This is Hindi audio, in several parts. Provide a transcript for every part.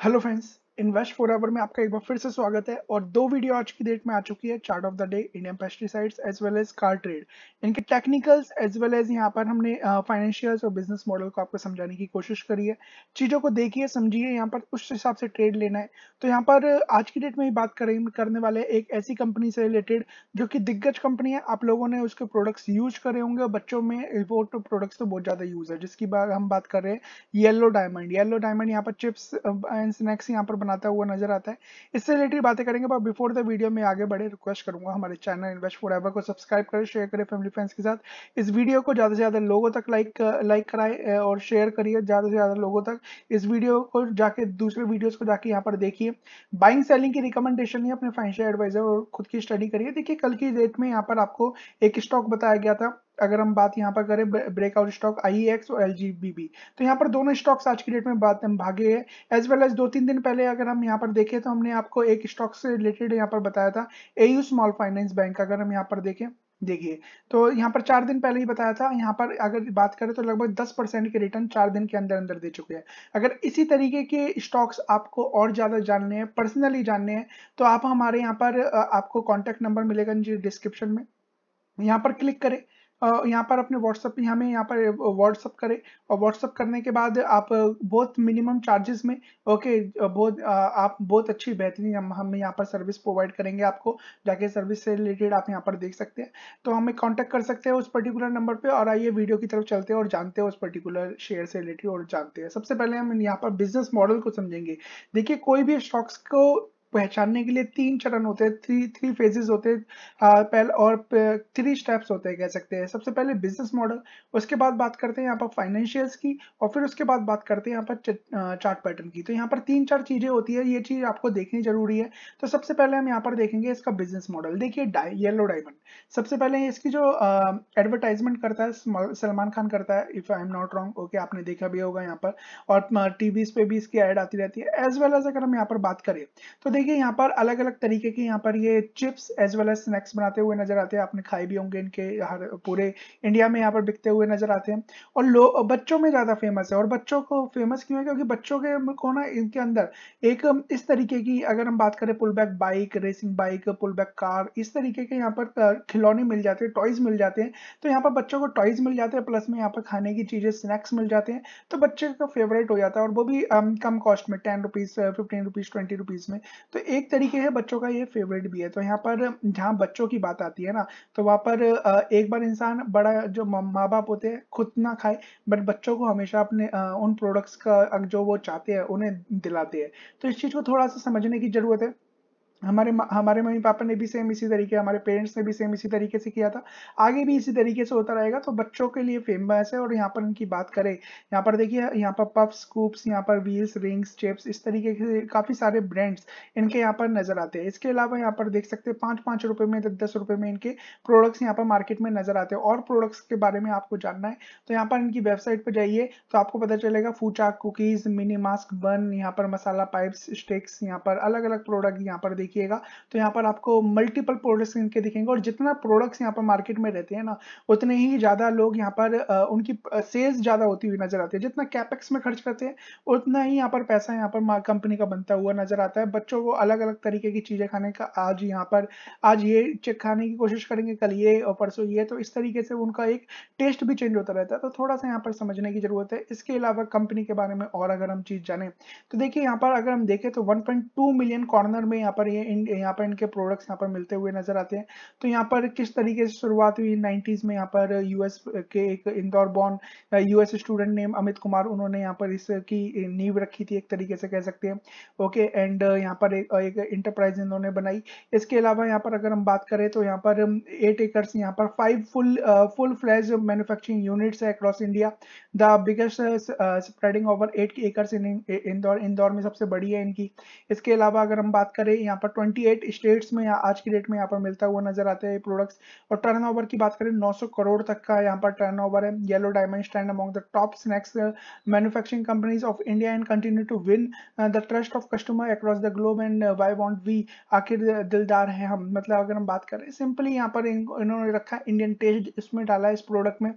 Hello friends, invest four hour में आपका एक बार फिर से स्वागत है और दो वीडियो आज की डेट में आ चुकी है chart of the day Indian pesticides as well as car trade इनके टेक्निकल्स एज वेल एज यहाँ पर हमने फाइनेंशियल्स uh, और बिजनेस मॉडल को आपको समझाने की कोशिश करी है चीज़ों को देखिए समझिए यहाँ पर उस हिसाब से ट्रेड लेना है तो यहाँ पर आज की डेट में ही बात करें करने वाले एक ऐसी कंपनी से रिलेटेड जो कि दिग्गज कंपनी है आप लोगों ने उसके प्रोडक्ट्स यूज करे होंगे और बच्चों में वो तो प्रोडक्ट्स तो बहुत ज़्यादा यूज है जिसकी हम बात कर रहे हैं येलो डायमंड येलो डायमंड यहाँ पर चिप्स एंड स्नैक्स यहाँ पर बनाता हुआ नजर आता है इससे रिलेटेड बातें करेंगे पर बिफोर द वीडियो में आगे बढ़े रिक्वेस्ट करूंगा हमारे चैनल इन्वेस्ट फॉर को सब्सक्राइब करें शेयर करें फैमिली फ्रेंड्स के साथ इस वीडियो को ज़्यादा से ज़्यादा लोगों तक लाइक लाइक कराए और शेयर करिए ज़्यादा से ज़्यादा लोगों तक इस वीडियो को जाके दूसरे वीडियोज को जाके यहाँ पर देखिए बाइंग सेलिंग की रिकमेंडेशन है अपने फाइनेंशियल एडवाइजर और खुद की स्टडी करिए देखिए कल की डेट में यहाँ पर आपको एक स्टॉक बताया गया था अगर हम बात यहाँ पर करें ब्रेकआउट स्टॉक आई और एल तो यहाँ पर दोनों स्टॉक्स आज की डेट में बात हम भागे हैं एज वेल एज दो तीन दिन पहले अगर हम यहाँ पर देखें तो हमने आपको एक स्टॉक से रिलेटेड यहाँ पर बताया था एयू स्मॉल फाइनेंस बैंक अगर हम यहाँ पर देखें देखिए तो यहाँ पर चार दिन पहले ही बताया था यहाँ पर अगर बात करें तो लगभग दस परसेंट के रिटर्न चार दिन के अंदर अंदर दे चुके हैं अगर इसी तरीके के स्टॉक्स आपको और ज़्यादा जानने हैं पर्सनली जानने हैं तो आप हमारे यहाँ पर आपको कॉन्टैक्ट नंबर मिलेगा डिस्क्रिप्शन में यहाँ पर क्लिक करें यहाँ पर अपने व्हाट्सअप हमें यहाँ पर व्हाट्सअप करें और व्हाट्सअप करने के बाद आप बहुत मिनिमम चार्जेस में ओके बहुत आप बहुत अच्छी बेहतरीन हम यहाँ पर सर्विस प्रोवाइड करेंगे आपको जाके सर्विस से रिलेटेड आप यहाँ पर देख सकते हैं तो हमें कॉन्टेक्ट कर सकते हैं उस पर्टिकुलर नंबर पर और आइए वीडियो की तरफ चलते हैं और जानते हैं उस पर्टिकुलर शेयर से रिलेटेड और जानते हैं सबसे पहले हम यहाँ पर बिजनेस मॉडल को समझेंगे देखिए कोई भी स्टॉक्स को पहचानने के लिए तीन चरण होते हैं थ्री थ्री फेजेस होते हैं पहले और थ्री स्टेप्स होते हैं कह सकते हैं सबसे पहले बिजनेस मॉडल उसके बाद बात करते हैं यहाँ पर फाइनेंशियल्स की और फिर उसके बाद बात करते हैं यहाँ पर चार्ट पैटर्न की तो यहाँ पर तीन चार चीज़ें होती है ये चीज़ आपको देखनी जरूरी है तो सबसे पहले हम यहाँ पर देखेंगे इसका बिजनेस मॉडल देखिए येलो डायमंड सबसे पहले इसकी जो एडवर्टाइजमेंट करता है सलमान खान करता है if I am not wrong okay आपने देखा भी होगा यहाँ पर और टीवी पे भी इसकी एड आती रहती है एज वेल एज अगर हम यहाँ पर बात करें तो देखिए यहाँ पर अलग अलग तरीके के यहाँ पर ये chips as well as snacks बनाते हुए नजर आते हैं आपने खाए भी होंगे इनके हर पूरे इंडिया में यहाँ पर बिकते हुए नजर आते हैं और लो बच्चों में ज़्यादा फेमस है और बच्चों को फेमस क्यों है क्योंकि बच्चों के को ना इनके अंदर एक इस तरीके की अगर हम बात करें pull back bike racing bike pull back car इस तरीके के यहाँ पर खिलौने मिल जाते हैं टॉयज मिल जाते हैं तो यहाँ पर बच्चों को टॉयज मिल जाते हैं प्लस में यहाँ पर खाने की चीज़ें स्नैक्स मिल जाते हैं तो बच्चे का फेवरेट हो जाता है और वो भी कम कॉस्ट में ten rupees fifteen rupees twenty rupees में तो एक तरीके से बच्चों का ये फेवरेट भी है तो यहाँ पर जहाँ बच्चों की बात आती है ना तो वहाँ पर एक बार इंसान बड़ा जो माँ बाप होते हैं खुद ना खाए बट बच्चों को हमेशा अपने उन प्रोडक्ट्स का जो वो चाहते हैं उन्हें दिलाते हैं तो इस चीज़ को थोड़ा सा समझने की ज़रूरत है हमारे हमारे मम्मी पापा ने भी सेम इसी तरीके हमारे पेरेंट्स ने भी सेम इसी तरीके से किया था आगे भी इसी तरीके से होता रहेगा तो बच्चों के लिए फेमस है और यहाँ पर इनकी बात करें यहाँ पर देखिए यहाँ पर पफ स्कूप्स यहाँ पर व्हील्स रिंग्स चिप्स इस तरीके के काफ़ी सारे ब्रांड्स इनके यहाँ पर नज़र आते हैं इसके अलावा यहाँ पर देख सकते हैं पाँच पाँच रुपये में दस दस रुपये में इनके प्रोडक्ट्स यहाँ पर मार्केट में नज़र आते हैं और प्रोडक्ट्स के बारे में आपको जानना है तो यहाँ पर इनकी वेबसाइट पर जाइए तो आपको पता चलेगा फूचा कुकीज़ मिनी मास्क बन यहाँ पर मसाला पाइप स्टिक्स यहाँ पर अलग अलग प्रोडक्ट यहाँ पर देखिए देखिएगा तो यहाँ पर आपको मल्टीपल प्रोडक्ट्स इनके दिखेंगे और जितना प्रोडक्ट्स यहाँ पर मार्केट में रहते हैं ना उतने ही ज़्यादा लोग यहाँ पर उनकी सेल्स ज़्यादा होती हुई नजर आती है जितना कैपेक्स में खर्च करते हैं उतना ही यहाँ पर पैसा यहाँ पर कंपनी का बनता हुआ नजर आता है बच्चों को अलग अलग तरीके की चीज़ें खाने का आज यहाँ पर आज ये चेक खाने की कोशिश करेंगे कल ये और परसों ये तो इस तरीके से उनका एक टेस्ट भी चेंज होता रहता है तो थोड़ा सा यहाँ पर समझने की जरूरत है इसके अलावा कंपनी के बारे में और अगर हम चीज़ जाने तो देखिए यहाँ पर अगर हम देखें तो 1.2 मिलियन कॉर्नर में यहाँ पर ये ये इन यहाँ पर इनके प्रोडक्ट्स यहाँ पर मिलते हुए नजर आते हैं तो यहाँ पर किस तरीके से शुरुआत हुई नाइन्टीज में यहाँ पर यूएस के एक Indore born US student name Amit Kumar उन्होंने यहाँ पर इसकी नींव रखी थी एक तरीके से कह सकते हैं ओके एंड यहाँ पर एक, इंटरप्राइज इन्होंने बनाई इसके अलावा यहाँ पर अगर हम बात करें तो यहाँ पर एट एकर्स यहाँ पर five full full fledge manufacturing units है across India the biggest spreading over eight acres in Indore Indore में सबसे बड़ी है इनकी इसके अलावा अगर हम बात करें यहाँ पर पर 28 स्टेट्स में आज की डेट में यहाँ पर मिलता हुआ नजर आता है प्रोडक्ट्स और टर्नओवर की बात करें 900 करोड़ तक का यहाँ पर टर्नओवर है yellow diamond stand among the top snacks manufacturing companies of India and continue to win the trust of customer across the globe and why want we आखिर uh, दिलदार है हम मतलब अगर हम बात करें सिंपली यहाँ पर इन्होंने रखा इंडियन टेस्ट इसमें डाला इस प्रोडक्ट में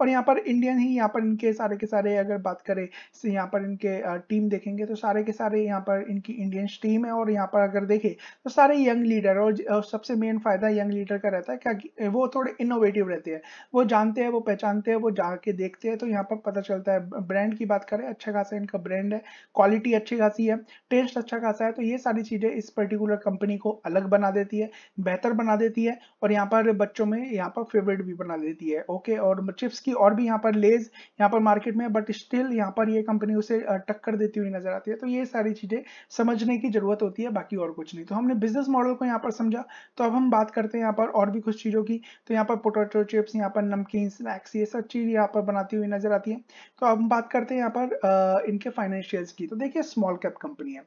और यहाँ पर इंडियन ही यहाँ पर इनके सारे के सारे अगर बात करें तो यहाँ पर इनके टीम देखेंगे तो सारे के सारे यहाँ पर इनकी इंडियंस टीम है और यहाँ पर अगर देखें तो सारे यंग लीडर और सबसे मेन फायदा यंग लीडर का रहता है क्या वो थोड़े इनोवेटिव रहते हैं वो जानते हैं वो पहचानते हैं वो जाके देखते हैं तो यहाँ पर पता चलता है ब्रांड की बात करें अच्छा खासा इनका ब्रांड है क्वालिटी अच्छी खासी है टेस्ट अच्छा खासा है तो ये सारी चीज़ें इस पर्टिकुलर कंपनी को अलग बना देती है बेहतर बना देती है और यहाँ पर बच्चों में यहाँ पर फेवरेट भी बना देती है ओके और चिप्स की और भी यहाँ पर लेज यहाँ पर मार्केट में बट स्टिल यहाँ पर ये कंपनी उसे टक्कर देती हुई नजर आती है तो ये सारी चीजें समझने की जरूरत होती है बाकी और कुछ नहीं तो हमने बिजनेस मॉडल को यहाँ पर समझा तो अब हम बात करते हैं यहाँ पर और भी कुछ चीजों की तो यहाँ पर पोटेटो चिप्स यहाँ पर नमकीन स्नैक्स ये सब चीज यहाँ पर बनाती हुई नजर आती है तो अब हम बात करते हैं यहाँ पर इनके फाइनेंशियल्स की तो देखिये स्मॉल कैप कंपनी है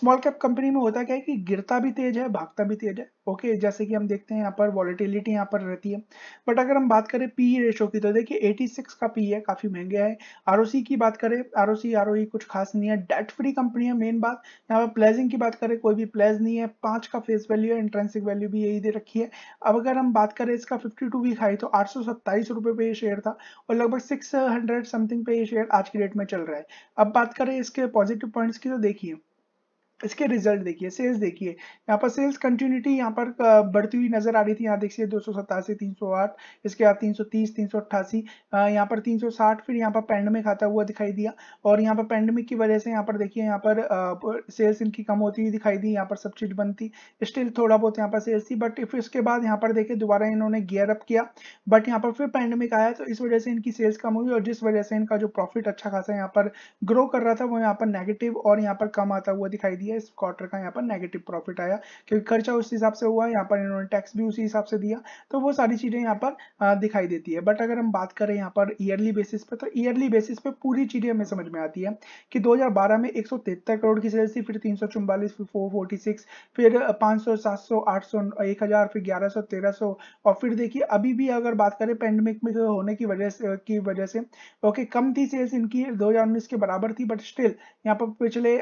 स्मॉल कैप कंपनी में होता क्या है कि गिरता भी तेज है भागता भी तेज है ओके जैसे कि हम देखते हैं यहाँ पर वॉलिटिलिटी यहाँ पर रहती है बट अगर हम बात करें पी रेशो की तो देखिए 86 का पी है काफी महंगे है आर की बात करें आर ओ आर कुछ खास नहीं है डेट फ्री कंपनी है मेन बात यहाँ पर प्लेजिंग की बात करें कोई भी प्लेज नहीं है पांच का फेस वैल्यू है इंट्रेंसिक वैल्यू भी यही दे रखी है अब अगर हम बात करें इसका फिफ्टी टू वीक हाई तो आठ रुपए पे ये शेयर था और लगभग सिक्स हंड्रेड समथिंग पे ये शेयर आज की डेट में चल रहा है अब बात करें इसके पॉजिटिव पॉइंट्स की तो देखिए इसके रिजल्ट देखिए सेल्स देखिए यहाँ पर सेल्स कंटिन्यूटी यहाँ पर बढ़ती हुई नजर आ रही थी यहाँ देखिए दो सौ सतासी तीन सौ आठ इसके बाद तीन सौ तीस तीन सौ अट्ठासी यहाँ पर तीन सौ साठ फिर यहाँ पर पैंडमिक आता हुआ दिखाई दिया और यहाँ पर पैंडमिक की वजह से यहाँ पर देखिए यहाँ पर सेल्स इनकी कम होती हुई दिखाई दी यहाँ पर सब चीज बनती स्टिल थोड़ा बहुत यहाँ पर सेल्स थी बट फिर इसके बाद यहाँ पर देखिए दोबारा इन्होंने गेयर अप किया बट यहाँ पर फिर पैंडमिक आया तो इस वजह से इनकी सेल्स कम हुई और जिस वजह से इनका जो प्रॉफिट अच्छा खासा यहाँ पर ग्रो कर रहा था वो यहाँ पर नेगेटिव और यहाँ पर कम आता हुआ दिखाई दिया दिया इस क्वार्टर का यहाँ पर नेगेटिव प्रॉफिट आया क्योंकि खर्चा उस हिसाब से हुआ यहाँ पर इन्होंने टैक्स भी उसी हिसाब से दिया तो वो सारी चीज़ें यहाँ पर दिखाई देती है बट अगर हम बात करें यहाँ पर ईयरली बेसिस पे तो ईयरली बेसिस पे पूरी चीज़ें हमें समझ में आती है कि दो में एक करोड़ की सेल्स थी फिर तीन फिर फोर फिर पांच सौ सात सौ आठ सौ एक हज़ार फिर ग्यारह सौ तेरह सौ और फिर देखिए अभी भी अगर बात करें पेंडेमिक में होने की वजह से की वजह से ओके कम थी सेल्स इनकी 2019 के बराबर थी बट स्टिल यहाँ पर पिछले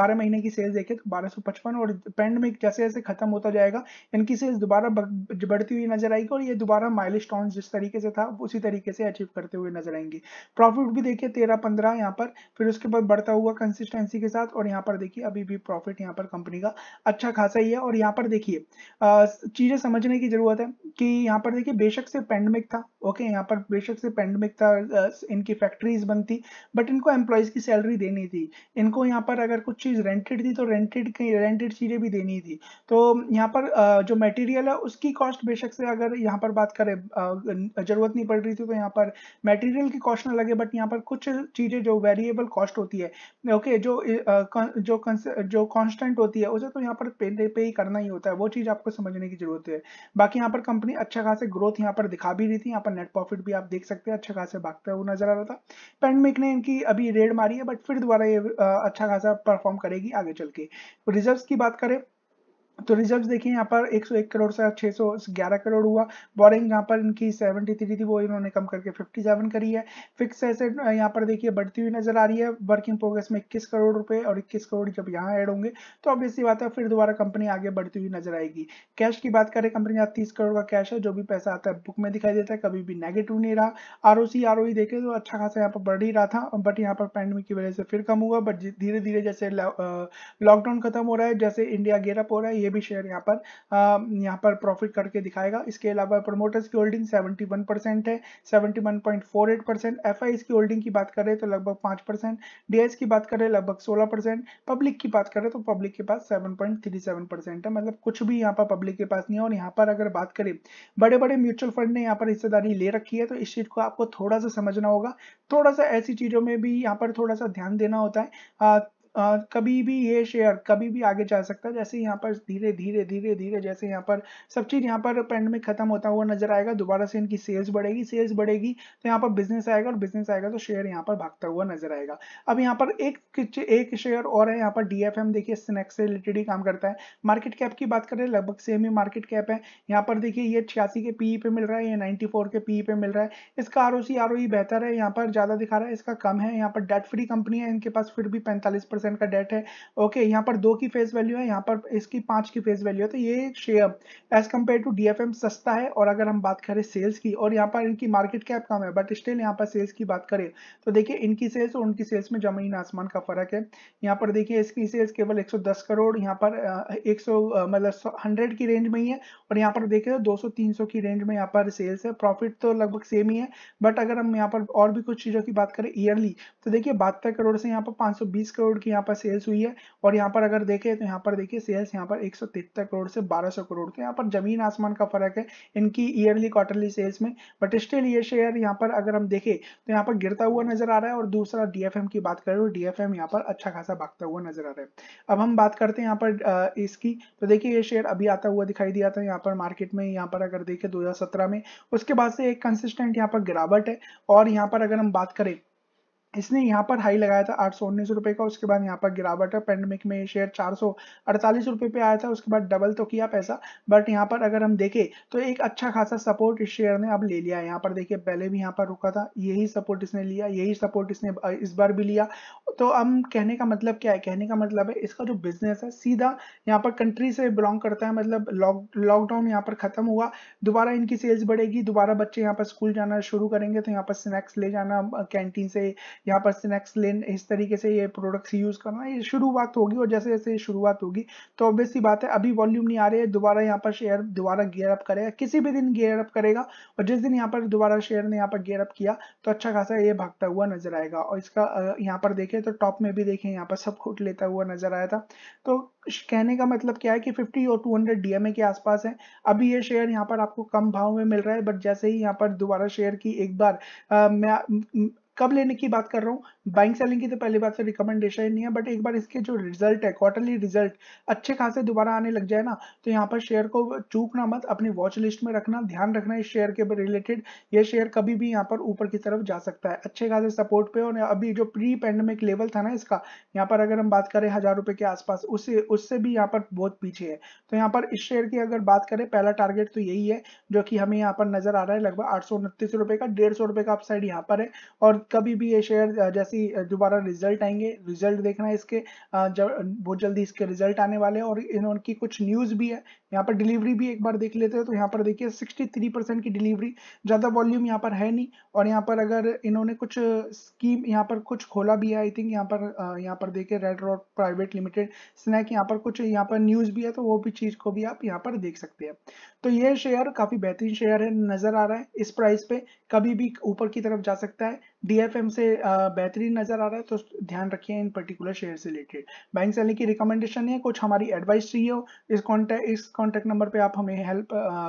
बारह महीने महीने की सेल्स देखें तो बारह और पेंड में जैसे जैसे खत्म होता जाएगा इनकी सेल्स दोबारा बढ़ती हुई नजर आएगी और ये दोबारा माइल जिस तरीके से था उसी तरीके से अचीव करते हुए नजर आएंगे प्रॉफिट भी देखिए तेरह पंद्रह यहाँ पर फिर उसके बाद बढ़ता हुआ कंसिस्टेंसी के साथ और यहाँ पर देखिए अभी भी प्रॉफिट यहाँ पर कंपनी का अच्छा खासा ही है और यहाँ पर देखिए चीजें समझने की जरूरत है कि यहाँ पर देखिए बेशक से पेंडेमिक था ओके यहाँ पर बेशक से पेंडेमिक था इनकी फैक्ट्रीज बनती बट इनको एम्प्लॉयज की सैलरी देनी थी इनको यहाँ पर अगर कुछ चीज रेंट रेंटेड थी तो रेंटेड रेंटेड चीज़ें भी देनी थी तो यहाँ पर जो मटेरियल है उसकी कॉस्ट बेशक से अगर यहाँ पर बात करें ज़रूरत नहीं पड़ रही थी तो यहाँ पर मटेरियल की कॉस्ट ना लगे बट यहाँ पर कुछ चीज़ें जो वेरिएबल कॉस्ट होती है ओके जो जो जो कॉन्स्टेंट होती है उसे तो यहाँ पर पे पे ही करना ही होता है वो चीज़ आपको समझने की जरूरत है बाकी यहाँ पर कंपनी अच्छा खासा ग्रोथ यहाँ पर दिखा भी रही थी यहाँ पर नेट प्रॉफिट भी आप देख सकते हैं अच्छा खासा भागता हुआ नजर आ रहा था पेंडमिक ने इनकी अभी रेड मारी है बट फिर दोबारा ये अच्छा खासा परफॉर्म करेगी आगे चल के रिजर्व तो की बात करें तो रिजर्व देखिए यहाँ पर 101 करोड़ से 611 करोड़ हुआ बोरिंग यहाँ पर इनकी 73 थी वो इन्होंने कम करके 57 करी है फिक्स एसेट यहाँ पर देखिए बढ़ती हुई नजर आ रही है वर्किंग प्रोग्रेस में 21 करोड़ रुपए और 21 करोड़ जब यहाँ ऐड होंगे तो अब इसी बात है फिर दोबारा कंपनी आगे बढ़ती हुई नजर आएगी कैश की बात करें कंपनी यहाँ तीस करोड़ का कैश है जो भी पैसा आता है बुक में दिखाई देता है कभी भी नेगेटिव नहीं रहा आर ओ देखे तो अच्छा खासा यहाँ पर बढ़ ही रहा था बट यहाँ पर पैंडमिक की वजह से फिर कम हुआ बट धीरे धीरे जैसे लॉकडाउन खत्म हो रहा है जैसे इंडिया गेटअप हो रहा है ये भी शेयर यहाँ पर यहाँ पर प्रॉफिट करके दिखाएगा इसके अलावा प्रमोटर्स की होल्डिंग 71 परसेंट है 71.48 परसेंट एफ की होल्डिंग की बात करें तो लगभग पाँच परसेंट डी की बात करें लगभग सोलह परसेंट पब्लिक की बात करें तो पब्लिक के पास सेवन परसेंट है मतलब कुछ भी यहाँ पर पब्लिक के पास नहीं है और यहाँ पर अगर बात करें बड़े बड़े म्यूचुअल फंड ने यहाँ पर हिस्सेदारी ले रखी है तो इस चीज़ को आपको थोड़ा सा समझना होगा थोड़ा सा ऐसी चीज़ों में भी यहाँ पर थोड़ा सा ध्यान देना होता है कभी भी ये शेयर कभी भी आगे जा सकता है जैसे यहाँ पर धीरे धीरे धीरे धीरे जैसे यहाँ पर सब चीज़ यहाँ पर पेंडेमिक खत्म होता हुआ नजर आएगा दोबारा से इनकी सेल्स बढ़ेगी सेल्स बढ़ेगी तो यहाँ पर बिजनेस आएगा और बिजनेस आएगा तो शेयर यहाँ पर भागता हुआ नजर आएगा अब यहाँ पर एक एक शेयर और है यहाँ पर डी देखिए स्नैक्स से रिलेटेड ही काम करता है मार्केट कैप की बात करें लगभग सेम ही मार्केट कैप है यहाँ पर देखिए ये छियासी के पीई पे मिल रहा है ये नाइनटी के पीई पे मिल रहा है इसका आर ओ बेहतर है यहाँ पर ज़्यादा दिखा रहा है इसका कम है यहाँ पर डेट फ्री कंपनी है इनके पास फिर भी पैंतालीस परसेंट का डेट है ओके यहाँ पर दो की फेस वैल्यू है यहाँ पर इसकी पांच की फेस वैल्यू है तो ये share as compare to the सस्ता है और अगर हम बात करें सेल्स की और यहाँ पर इनकी मार्केट कैप कम है बट स्टिल यहाँ पर सेल्स की बात करें तो देखिए इनकी सेल्स और उनकी सेल्स में जमीन आसमान का फर्क है यहाँ पर देखिए इसकी सेल्स केवल एक करोड़ यहाँ पर एक मतलब हंड्रेड की रेंज में ही है और यहाँ पर देखिए दो सौ की रेंज में यहाँ पर सेल्स है प्रॉफिट तो लगभग सेम ही है बट अगर हम यहाँ पर और भी कुछ चीज़ों की बात करें ईयरली तो देखिए बहत्तर करोड़ से यहाँ पर 520 करोड़ की यहाँ पर सेल्स हुई है और यहाँ पर अगर देखें तो यहाँ पर देखिए सेल्स यहाँ पर एक करोड़ से 1200 करोड़ तो यहाँ पर जमीन आसमान का फर्क है इनकी ईयरली क्वार्टरली सेल्स में बट स्टिल ये शेयर यहाँ पर अगर हम देखें तो यहाँ पर गिरता हुआ नजर आ रहा है और दूसरा डीएफएम की बात करें तो डीएफएम यहाँ पर अच्छा खासा भागता हुआ नजर आ रहा है अब हम बात करते हैं यहाँ पर इसकी तो देखिए ये शेयर अभी आता हुआ दिखाई दिया था यहाँ पर मार्केट में यहाँ पर अगर देखे दो में उसके बाद से एक कंसिस्टेंट यहाँ पर गिरावट है और यहाँ पर अगर हम बात करें इसने यहाँ पर हाई लगाया था आठ सौ उन्नीस रुपए का उसके बाद यहाँ पर गिरावट है पेंडेमिक में ये शेयर चार सौ अड़तालीस रुपए पे आया था उसके बाद डबल तो किया पैसा बट यहाँ पर अगर हम देखें तो एक अच्छा खासा सपोर्ट इस शेयर ने अब ले लिया है यहाँ पर देखिए पहले भी यहाँ पर रुका था यही सपोर्ट इसने लिया यही सपोर्ट इसने इस बार भी लिया तो हम कहने का मतलब क्या है कहने का मतलब है इसका जो बिजनेस है सीधा यहाँ पर कंट्री से बिलोंग करता है मतलब लॉकडाउन यहाँ पर खत्म हुआ दोबारा इनकी सेल्स बढ़ेगी दोबारा बच्चे यहाँ पर स्कूल जाना शुरू करेंगे तो यहाँ पर स्नैक्स ले जाना कैंटीन से यहाँ पर स्नैक्स लेन इस तरीके से ये प्रोडक्ट्स यूज़ करना ये शुरुआत होगी और जैसे जैसे ये शुरुआत होगी तो ऑब्वियसली बात है अभी वॉल्यूम नहीं आ रही है दोबारा यहाँ पर शेयर दोबारा गेयर अप करेगा किसी भी दिन गेयर अप करेगा और जिस दिन यहाँ पर दोबारा शेयर ने यहाँ पर गेयर अप किया तो अच्छा खासा ये भागता हुआ नजर आएगा और इसका यहाँ पर देखें तो टॉप में भी देखें यहाँ पर सब खुट लेता हुआ नजर आया था तो कहने का मतलब क्या है कि 50 और 200 डीएमए के आसपास है अभी ये शेयर यहाँ पर आपको कम भाव में मिल रहा है बट जैसे ही यहाँ पर दोबारा शेयर की एक बार आ, मैं कब लेने की बात कर रहा हूं बाइंग सेलिंग की तो पहली बात से तो रिकमेंडेशन नहीं है बट एक बार इसके जो रिजल्ट है क्वार्टरली रिजल्ट अच्छे खासे दोबारा आने लग जाए ना तो यहाँ पर शेयर को चूकना मत अपनी वॉच लिस्ट में रखना ध्यान रखना इस शेयर के रिलेटेड ये शेयर कभी भी यहाँ पर ऊपर की तरफ जा सकता है अच्छे खासे सपोर्ट पे और अभी जो प्री पेंडेमिक लेवल था ना इसका यहाँ पर अगर हम बात करें हजार रुपए के आसपास उससे उससे भी यहाँ पर बहुत पीछे है तो यहाँ पर इस शेयर की अगर बात करें पहला टारगेट तो यही है जो कि हमें यहाँ पर नजर आ रहा है लगभग आठ सौ का डेढ़ सौ का अपसाइड यहाँ पर है और कभी भी ये शेयर जैसे ही दोबारा रिजल्ट आएंगे रिजल्ट देखना है इसके जब बहुत जल्दी इसके रिजल्ट आने वाले हैं और इन्होंने की कुछ न्यूज़ भी है यहाँ पर डिलीवरी भी एक बार देख लेते हैं तो यहाँ पर देखिए 63 परसेंट की डिलीवरी ज़्यादा वॉल्यूम यहाँ पर है नहीं और यहाँ पर अगर इन्होंने कुछ स्कीम यहाँ पर कुछ खोला भी है आई थिंक यहाँ पर यहाँ पर देखिए red road private limited snack यहाँ पर कुछ यहाँ पर न्यूज़ भी है तो वो भी चीज़ को भी आप यहाँ पर देख सकते हैं तो ये शेयर काफ़ी बेहतरीन शेयर है नज़र आ रहा है इस प्राइस पे कभी भी ऊपर की तरफ जा सकता है डीएफएम से बेहतरीन नजर आ रहा है तो ध्यान रखिए इन पर्टिकुलर शेयर से रिलेटेड बैंक सेलिंग की रिकमेंडेशन है कुछ हमारी एडवाइस चाहिए हो इस कॉन्टैक्ट इस कॉन्टैक्ट नंबर पे आप हमें हेल्प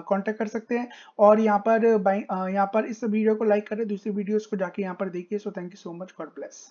कॉन्टैक्ट कर सकते हैं और यहाँ पर यहाँ पर इस वीडियो को लाइक करें दूसरी वीडियो को जाके यहाँ पर देखिए so thank you so much God bless